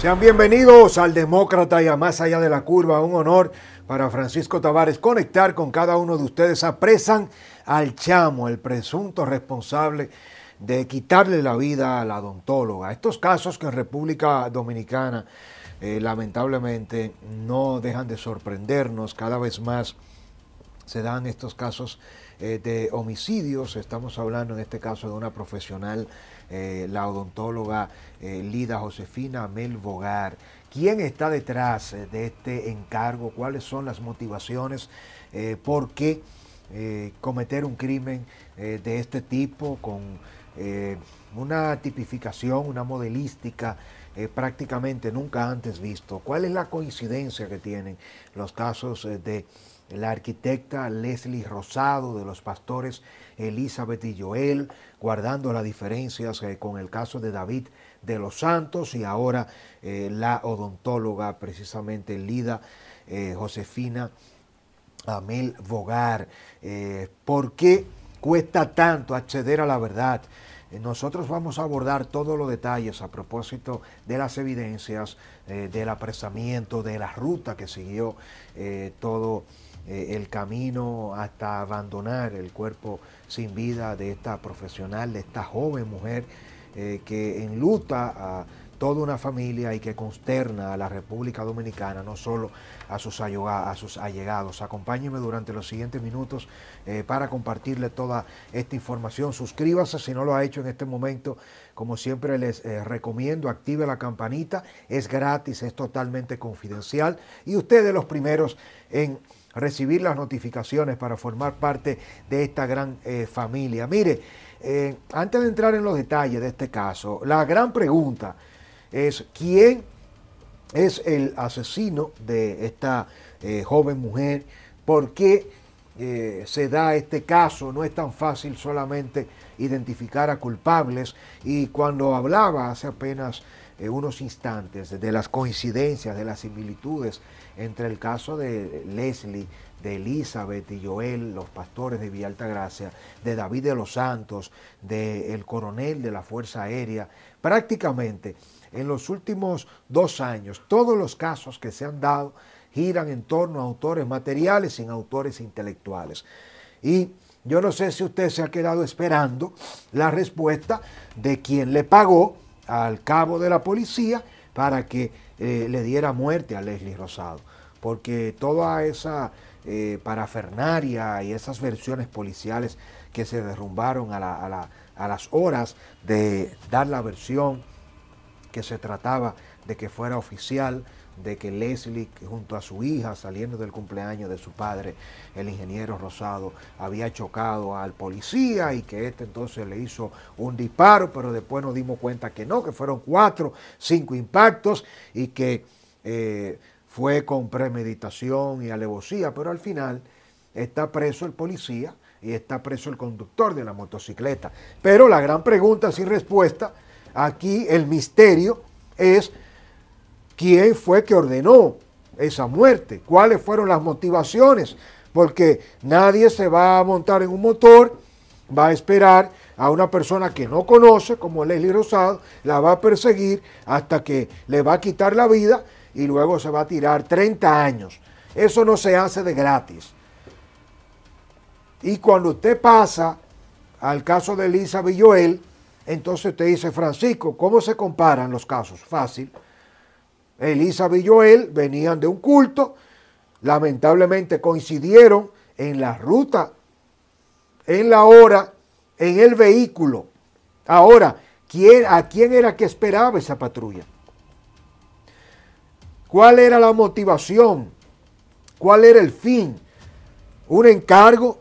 Sean bienvenidos al Demócrata y a Más Allá de la Curva. Un honor para Francisco Tavares conectar con cada uno de ustedes. Apresan al chamo, el presunto responsable de quitarle la vida a la odontóloga. Estos casos que en República Dominicana eh, lamentablemente no dejan de sorprendernos cada vez más se dan estos casos eh, de homicidios. Estamos hablando en este caso de una profesional, eh, la odontóloga eh, Lida Josefina Mel Bogar. ¿Quién está detrás de este encargo? ¿Cuáles son las motivaciones? ¿Por qué cometer un crimen de este tipo con una tipificación, una modelística? Eh, prácticamente nunca antes visto. ¿Cuál es la coincidencia que tienen los casos eh, de la arquitecta Leslie Rosado, de los pastores Elizabeth y Joel, guardando las diferencias eh, con el caso de David de los Santos y ahora la odontóloga precisamente Lida Josefina Amel Vogar? ¿Por qué cuesta tanto acceder a la verdad? Eh, nosotros vamos a abordar todos los detalles a propósito de las evidencias, eh, del apresamiento, de la ruta que siguió eh, todo el camino hasta abandonar el cuerpo sin vida de esta profesional, de esta joven mujer que en luta a toda una familia y que consterna a la República Dominicana, no solo a sus, allegados. Acompáñenme durante los siguientes minutos eh, para compartirle toda esta información. Suscríbase si no lo ha hecho en este momento. Como siempre les eh, recomiendo, active la campanita. Es gratis, es totalmente confidencial y ustedes los primeros en recibir las notificaciones para formar parte de esta gran eh, familia. Mire, antes de entrar en los detalles de este caso, la gran pregunta es quién es el asesino de esta eh, joven mujer, por qué eh, se da este caso, no es tan fácil solamente identificar a culpables y cuando hablaba hace apenas eh, unos instantes de las coincidencias, de las similitudes entre el caso de Leslie, de Elizabeth y Joel, los pastores de Villa Gracia, de David de los Santos, del coronel de la Fuerza Aérea, prácticamente en los últimos dos años, todos los casos que se han dado giran en torno a autores materiales y autores intelectuales. Y yo no sé si usted se ha quedado esperando la respuesta de quien le pagó al cabo de la policía para que eh, le diera muerte a Leslie Rosado porque toda esa eh, parafernaria y esas versiones policiales que se derrumbaron a, las horas de dar la versión que se trataba de que fuera oficial, de que Leslie, junto a su hija, saliendo del cumpleaños de su padre, el ingeniero Rosado, había chocado al policía y que este entonces le hizo un disparo, pero después nos dimos cuenta que no, que fueron cuatro, cinco impactos y que eh, fue con premeditación y alevosía, pero al final está preso el policía y está preso el conductor de la motocicleta. Pero la gran pregunta sin respuesta, aquí el misterio es quién fue que ordenó esa muerte, cuáles fueron las motivaciones, porque nadie se va a montar en un motor, va a esperar a una persona que no conoce, como Leslie Rosado, la va a perseguir hasta que le va a quitar la vida y luego se va a tirar 30 años. Eso no se hace de gratis. Y cuando usted pasa al caso de Elisa Villoel, entonces usted dice, Francisco, ¿cómo se comparan los casos? Fácil. Elisa Villoel venían de un culto, lamentablemente coincidieron en la ruta, en la hora, en el vehículo. Ahora, ¿quién, ¿a quién era que esperaba esa patrulla? ¿Cuál era la motivación? ¿Cuál era el fin? Un encargo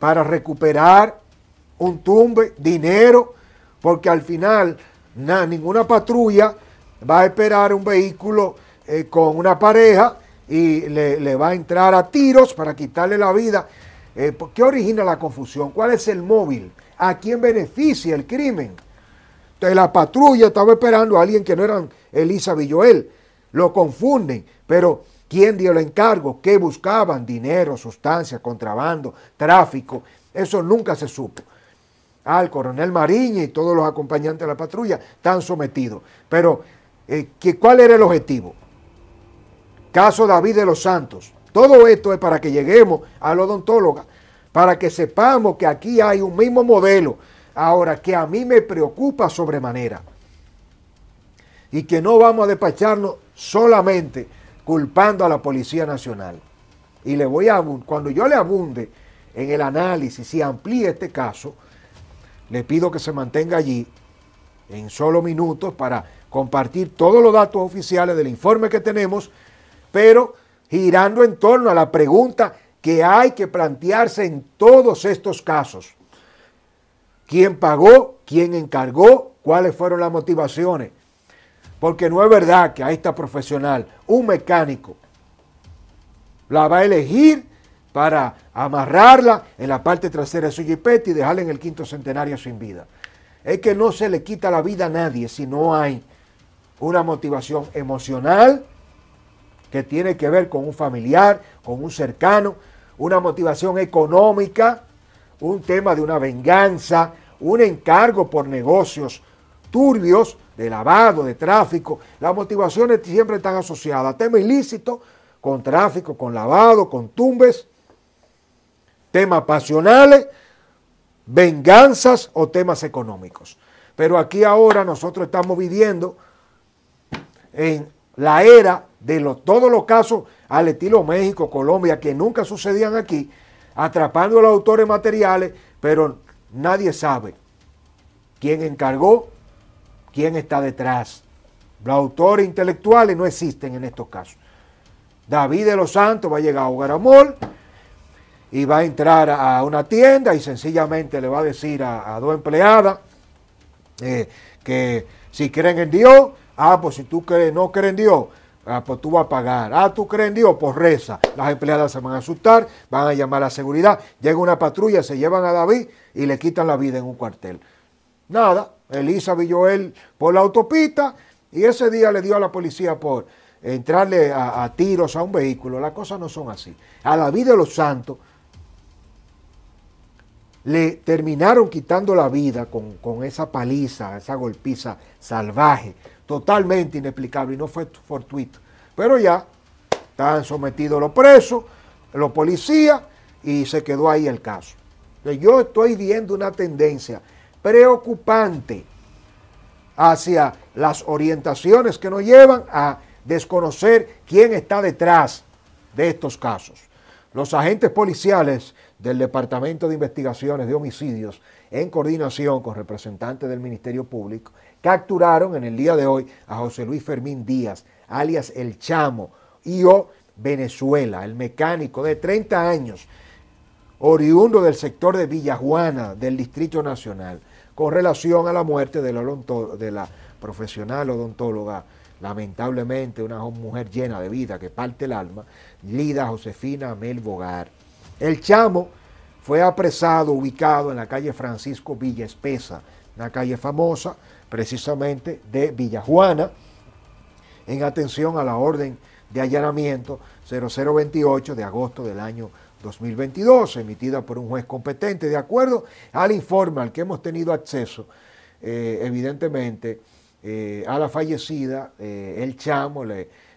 para recuperar un tumbe, dinero, porque al final ninguna patrulla va a esperar un vehículo eh, con una pareja y le, va a entrar a tiros para quitarle la vida. Eh, ¿Qué origina la confusión? ¿Cuál es el móvil? ¿A quién beneficia el crimen? Entonces la patrulla estaba esperando a alguien que no eran Elisa Villoel lo confunden, pero ¿quién dio el encargo? ¿Qué buscaban? Dinero, sustancia, contrabando, tráfico. Eso nunca se supo. Al coronel Mariña y todos los acompañantes de la patrulla están sometidos. Pero, eh, ¿cuál era el objetivo? Caso David de los Santos. Todo esto es para que lleguemos al odontóloga, para que sepamos que aquí hay un mismo modelo. Ahora, que a mí me preocupa sobremanera y que no vamos a despacharnos solamente culpando a la Policía Nacional. Y le voy a cuando yo le abunde en el análisis y amplíe este caso, le pido que se mantenga allí en solo minutos para compartir todos los datos oficiales del informe que tenemos, pero girando en torno a la pregunta que hay que plantearse en todos estos casos. ¿Quién pagó? ¿Quién encargó? ¿Cuáles fueron las motivaciones? Porque no es verdad que a esta profesional, un mecánico, la va a elegir para amarrarla en la parte trasera de su jipete y dejarla en el quinto centenario sin vida. Es que no se le quita la vida a nadie si no hay una motivación emocional que tiene que ver con un familiar, con un cercano, una motivación económica, un tema de una venganza, un encargo por negocios turbios de lavado, de tráfico. Las motivaciones siempre están asociadas a temas ilícitos, con tráfico, con lavado, con tumbes, temas pasionales, venganzas o temas económicos. Pero aquí ahora nosotros estamos viviendo en la era de todos los casos al estilo México, Colombia, que nunca sucedían aquí, atrapando a los autores materiales, pero nadie sabe quién encargó, quién está detrás. Los autores intelectuales no existen en estos casos. David de los Santos va a llegar a Hogar Amor y va a entrar a una tienda y sencillamente le va a decir a, dos empleadas eh, que si creen en Dios, ah, pues si tú crees, no crees en Dios, ah, pues tú vas a pagar. Ah, tú crees en Dios, pues reza. Las empleadas se van a asustar, van a llamar a la seguridad, llega una patrulla, se llevan a David y le quitan la vida en un cuartel. Nada, Elisa y Joel por la autopista y ese día le dio a la policía por entrarle a, tiros a un vehículo. Las cosas no son así. A la vida de los santos le terminaron quitando la vida con, esa paliza, esa golpiza salvaje, totalmente inexplicable y no fue fortuito. Pero ya están sometidos los presos, los policías y se quedó ahí el caso. Yo estoy viendo una tendencia preocupante hacia las orientaciones que nos llevan a desconocer quién está detrás de estos casos. Los agentes policiales del Departamento de Investigaciones de Homicidios, en coordinación con representantes del Ministerio Público, capturaron en el día de hoy a José Luis Fermín Díaz, alias El Chamo, y o Venezuela, el mecánico de 30 años, oriundo del sector de Villajuana, del Distrito Nacional con relación a la muerte de la, profesional odontóloga, lamentablemente una mujer llena de vida que parte el alma, Lida Josefina Mel Bogar. El chamo fue apresado, ubicado en la calle Francisco Villa Espesa, una calle famosa precisamente de Villajuana, en atención a la orden de allanamiento 0028 de agosto del año 2022, emitida por un juez competente, de acuerdo al informe al que hemos tenido acceso, eh, evidentemente, eh, a la fallecida, eh, el chamo le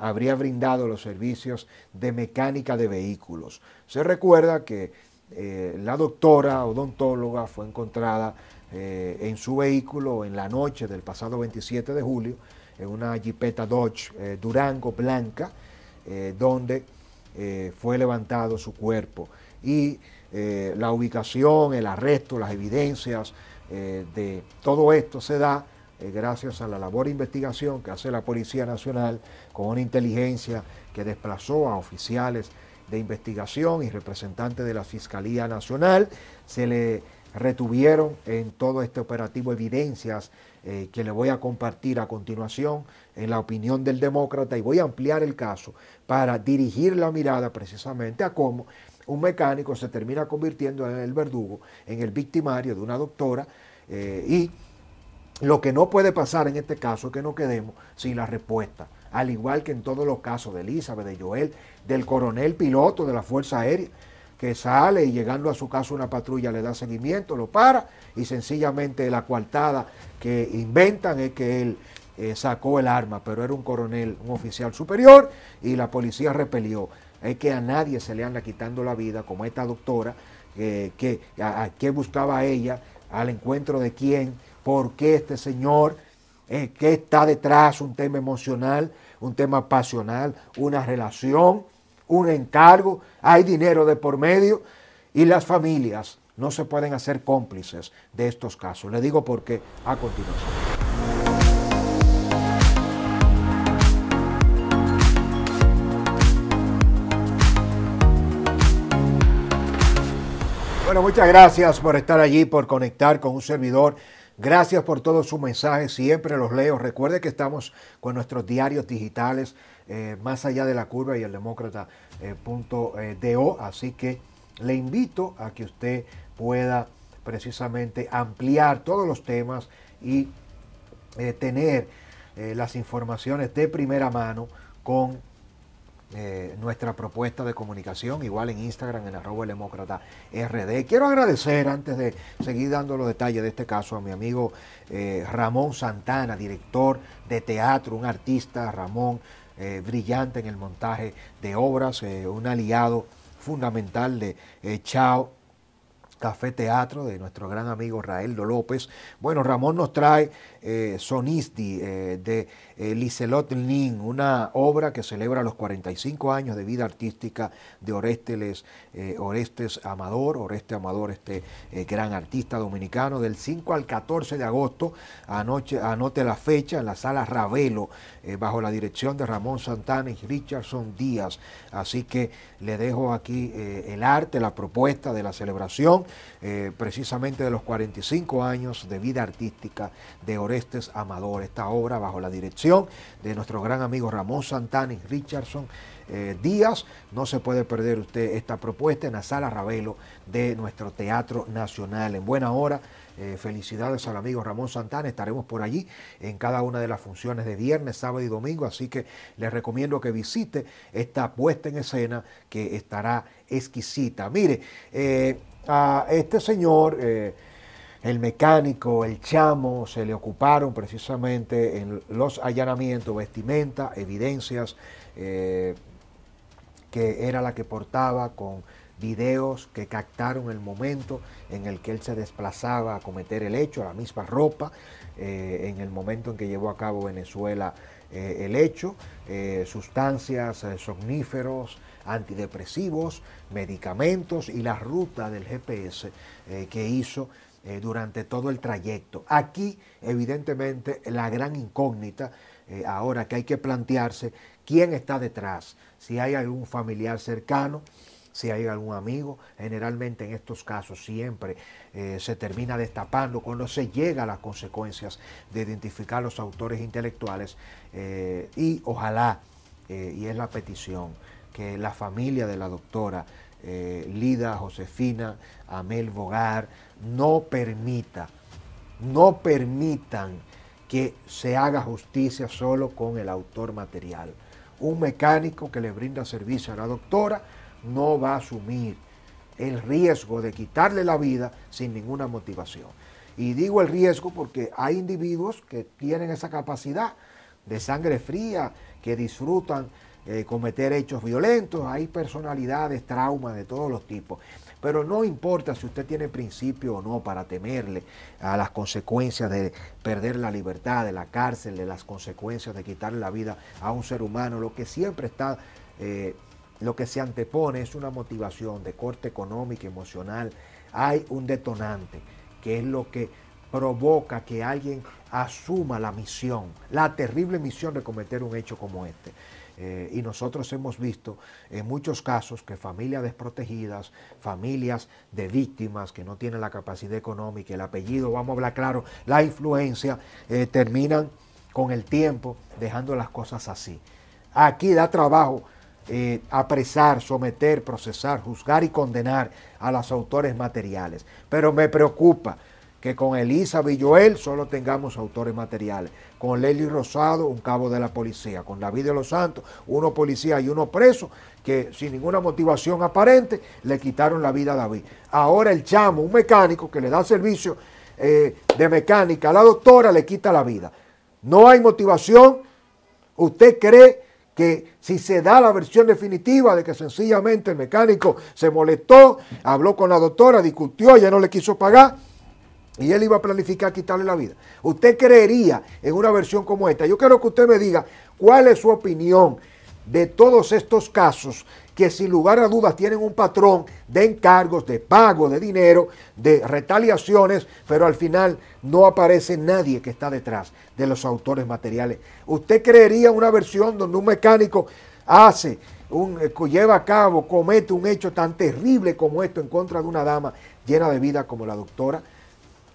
habría brindado los servicios de mecánica de vehículos. Se recuerda que la doctora odontóloga fue encontrada en su vehículo en la noche del pasado 27 de julio, en una jipeta Dodge Durango blanca, donde eh, fue levantado su cuerpo. Y eh, la ubicación, el arresto, las evidencias eh, de todo esto se da gracias a la labor de investigación que hace la Policía Nacional con una inteligencia que desplazó a oficiales de investigación y representantes de la Fiscalía Nacional. Se le retuvieron en todo este operativo evidencias eh, que le voy a compartir a continuación en la opinión del demócrata y voy a ampliar el caso para dirigir la mirada precisamente a cómo un mecánico se termina convirtiendo en el verdugo, en el victimario de una doctora eh, y lo que no puede pasar en este caso es que no quedemos sin la respuesta, al igual que en todos los casos de Elizabeth, de Joel, del coronel piloto de la Fuerza Aérea que sale y llegando a su casa una patrulla le da seguimiento, lo para y sencillamente la coartada que inventan es que él eh, sacó el arma, pero era un coronel, un oficial superior y la policía repelió. Es que a nadie se le anda quitando la vida, como esta doctora, eh, que, a, qué buscaba ella, al encuentro de quién, por qué este señor, eh, qué está detrás, un tema emocional, un tema pasional, una relación un encargo, hay dinero de por medio y las familias no se pueden hacer cómplices de estos casos. Le digo por qué a continuación. Bueno, muchas gracias por estar allí, por conectar con un servidor Gracias por todos sus mensajes, siempre los leo. Recuerde que estamos con nuestros diarios digitales, eh, más allá de la curva y el demócrata.do, eh, eh así que le invito a que usted pueda precisamente ampliar todos los temas y eh, tener las informaciones de primera mano con eh, nuestra propuesta de comunicación, igual en Instagram, en arroba el demócrata RD. Quiero agradecer, antes de seguir dando los detalles de este caso, a mi amigo eh, Ramón Santana, director de teatro, un artista, Ramón, eh, brillante en el montaje de obras, un aliado fundamental de Chao Café Teatro de nuestro gran amigo Raeldo López. Bueno, Ramón nos trae eh, eh de eh, Liselot Lin, una obra que celebra los 45 años de vida artística de Oresteles, eh, Orestes Amador, Orestes Amador, este gran artista dominicano, del 5 al 14 de agosto, anote la fecha, en la sala Ravelo, bajo la dirección de Ramón Santana y Richardson Díaz. Así que le dejo aquí el arte, la propuesta de la celebración eh, precisamente de los 45 años de vida artística de Orestes Amador. Esta obra bajo la dirección de nuestro gran amigo Ramón santani Richardson eh, Díaz. No se puede perder usted esta propuesta en la sala Ravelo de nuestro Teatro Nacional. En buena hora. Eh, felicidades al amigo Ramón Santana. Estaremos por allí en cada una de las funciones de viernes, sábado y domingo. Así que les recomiendo que visite esta puesta en escena que estará exquisita. Mire, a este señor, eh, el mecánico, el chamo, se le ocuparon precisamente en los allanamientos, vestimenta, evidencias, eh, que era la que portaba con videos que captaron el momento en el que él se desplazaba a cometer el hecho, la misma ropa, eh, en el momento en que llevó a cabo Venezuela el hecho, sustancias, somníferos, antidepresivos, medicamentos y la ruta del GPS eh, que hizo eh, durante todo el trayecto. Aquí, evidentemente, la gran incógnita eh, ahora que hay que plantearse quién está detrás, si hay algún familiar cercano, si hay algún amigo. Generalmente en estos casos siempre se termina destapando cuando se llega a las consecuencias de identificar los autores intelectuales y ojalá, y es la petición, que la familia de la doctora eh, Lida, Josefina, Amel Bogar, no permita, no permitan que se haga justicia solo con el autor material. Un mecánico que le brinda servicio a la doctora no va a asumir el riesgo de quitarle la vida sin ninguna motivación. Y digo el riesgo porque hay individuos que tienen esa capacidad de sangre fría, que disfrutan eh, cometer hechos violentos, hay personalidades, traumas de todos los tipos. Pero no importa si usted tiene principio o no para temerle a las consecuencias de perder la libertad, de la cárcel, de las consecuencias de quitarle la vida a un ser humano. Lo que siempre está, eh, lo que se antepone es una motivación de corte económica, emocional. Hay un detonante que es lo que provoca que alguien asuma la misión, la terrible misión de cometer un hecho como este. Eh, y nosotros hemos visto en muchos casos que familias desprotegidas, familias de víctimas que no tienen la capacidad económica, el apellido, vamos a hablar claro, la influencia, eh, terminan con el tiempo dejando las cosas así. Aquí da trabajo eh, apresar, someter, procesar, juzgar y condenar a los autores materiales. Pero me preocupa que con Elisa Villoel solo tengamos autores materiales. Con Lely Rosado, un cabo de la policía. Con David de los Santos, uno policía y uno preso, que sin ninguna motivación aparente le quitaron la vida a David. Ahora el chamo, un mecánico que le da servicio eh, de mecánica a la doctora, le quita la vida. No hay motivación. ¿Usted cree que si se da la versión definitiva de que sencillamente el mecánico se molestó, habló con la doctora, discutió, ya no le quiso pagar? Y él iba a planificar quitarle la vida. ¿Usted creería en una versión como esta? Yo quiero que usted me diga cuál es su opinión de todos estos casos que sin lugar a dudas tienen un patrón de encargos, de pago de dinero, de retaliaciones, pero al final no aparece nadie que está detrás de los autores materiales. ¿Usted creería una versión donde un mecánico hace, eh, lleva a cabo, comete un hecho tan terrible como esto en contra de una dama llena de vida como la doctora?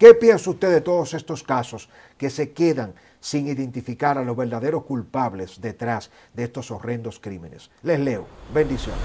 ¿Qué piensa usted de todos estos casos que se quedan sin identificar a los verdaderos culpables detrás de estos horrendos crímenes? Les leo. Bendiciones.